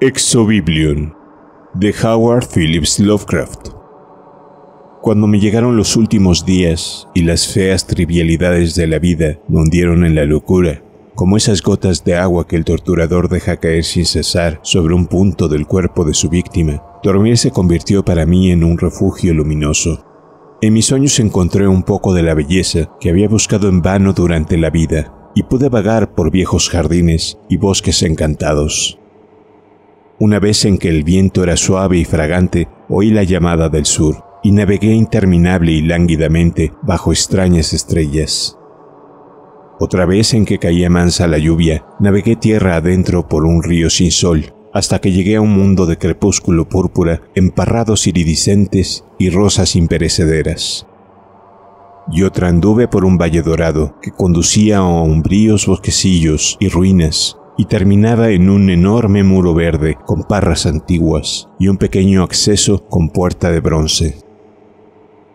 Exobiblion de Howard Phillips Lovecraft. Cuando me llegaron los últimos días y las feas trivialidades de la vida me hundieron en la locura, como esas gotas de agua que el torturador deja caer sin cesar sobre un punto del cuerpo de su víctima, dormir se convirtió para mí en un refugio luminoso. En mis sueños encontré un poco de la belleza que había buscado en vano durante la vida, y pude vagar por viejos jardines y bosques encantados. Una vez en que el viento era suave y fragante, oí la llamada del sur y navegué interminable y lánguidamente bajo extrañas estrellas. Otra vez en que caía mansa la lluvia, navegué tierra adentro por un río sin sol, hasta que llegué a un mundo de crepúsculo púrpura, emparrados iridiscentes y rosas imperecederas. Y otra anduve por un valle dorado que conducía a umbríos bosquecillos y ruinas, y terminaba en un enorme muro verde con parras antiguas y un pequeño acceso con puerta de bronce.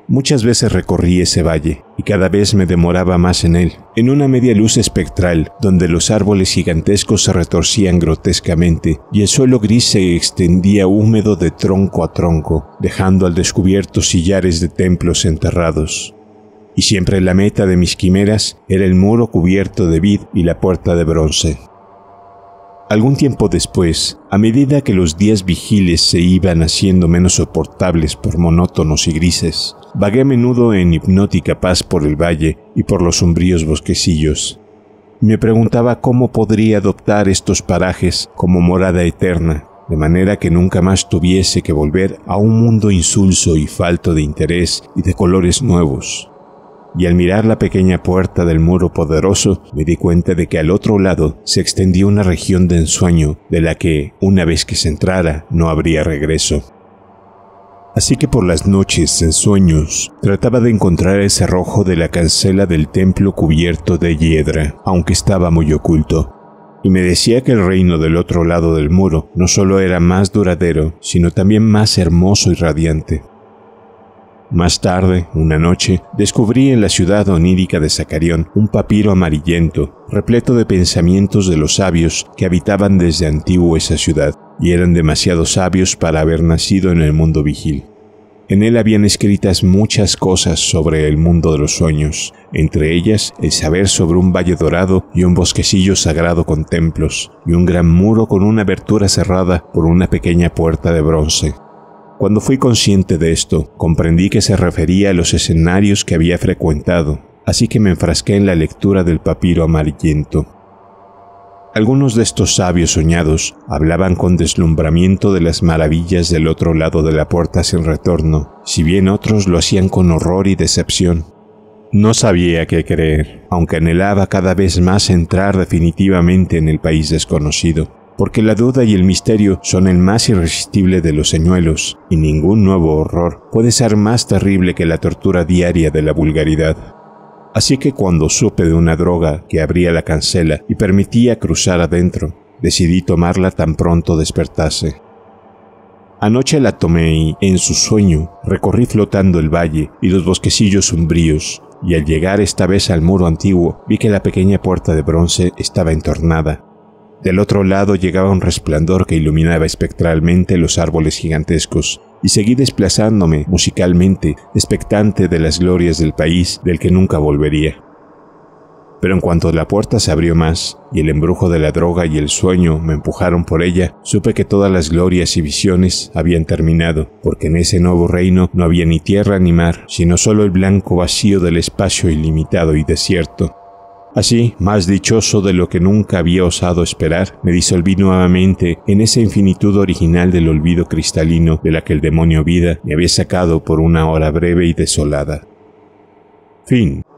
Muchas veces recorrí ese valle y cada vez me demoraba más en él, en una media luz espectral donde los árboles gigantescos se retorcían grotescamente y el suelo gris se extendía húmedo de tronco a tronco, dejando al descubierto sillares de templos enterrados. Y siempre la meta de mis quimeras era el muro cubierto de vid y la puerta de bronce. Algún tiempo después, a medida que los días vigiles se iban haciendo menos soportables por monótonos y grises, vagué a menudo en hipnótica paz por el valle y por los sombríos bosquecillos. Me preguntaba cómo podría adoptar estos parajes como morada eterna, de manera que nunca más tuviese que volver a un mundo insulso y falto de interés y de colores nuevos y al mirar la pequeña puerta del muro poderoso me di cuenta de que al otro lado se extendía una región de ensueño de la que, una vez que se entrara, no habría regreso. Así que por las noches, en sueños, trataba de encontrar el cerrojo de la cancela del templo cubierto de hiedra, aunque estaba muy oculto, y me decía que el reino del otro lado del muro no solo era más duradero, sino también más hermoso y radiante. Más tarde, una noche, descubrí en la ciudad onírica de Zacarión un papiro amarillento, repleto de pensamientos de los sabios que habitaban desde antiguo esa ciudad, y eran demasiado sabios para haber nacido en el mundo vigil. En él habían escritas muchas cosas sobre el mundo de los sueños, entre ellas el saber sobre un valle dorado y un bosquecillo sagrado con templos, y un gran muro con una abertura cerrada por una pequeña puerta de bronce. Cuando fui consciente de esto, comprendí que se refería a los escenarios que había frecuentado, así que me enfrasqué en la lectura del papiro amarillento. Algunos de estos sabios soñados hablaban con deslumbramiento de las maravillas del otro lado de la puerta sin retorno, si bien otros lo hacían con horror y decepción. No sabía qué creer, aunque anhelaba cada vez más entrar definitivamente en el país desconocido porque la duda y el misterio son el más irresistible de los señuelos, y ningún nuevo horror puede ser más terrible que la tortura diaria de la vulgaridad. Así que cuando supe de una droga que abría la cancela y permitía cruzar adentro, decidí tomarla tan pronto despertase. Anoche la tomé y, en su sueño, recorrí flotando el valle y los bosquecillos sombríos, y al llegar esta vez al muro antiguo vi que la pequeña puerta de bronce estaba entornada del otro lado llegaba un resplandor que iluminaba espectralmente los árboles gigantescos, y seguí desplazándome musicalmente, expectante de las glorias del país del que nunca volvería. Pero en cuanto la puerta se abrió más, y el embrujo de la droga y el sueño me empujaron por ella, supe que todas las glorias y visiones habían terminado, porque en ese nuevo reino no había ni tierra ni mar, sino solo el blanco vacío del espacio ilimitado y desierto, Así, más dichoso de lo que nunca había osado esperar, me disolví nuevamente en esa infinitud original del olvido cristalino de la que el demonio vida me había sacado por una hora breve y desolada. Fin.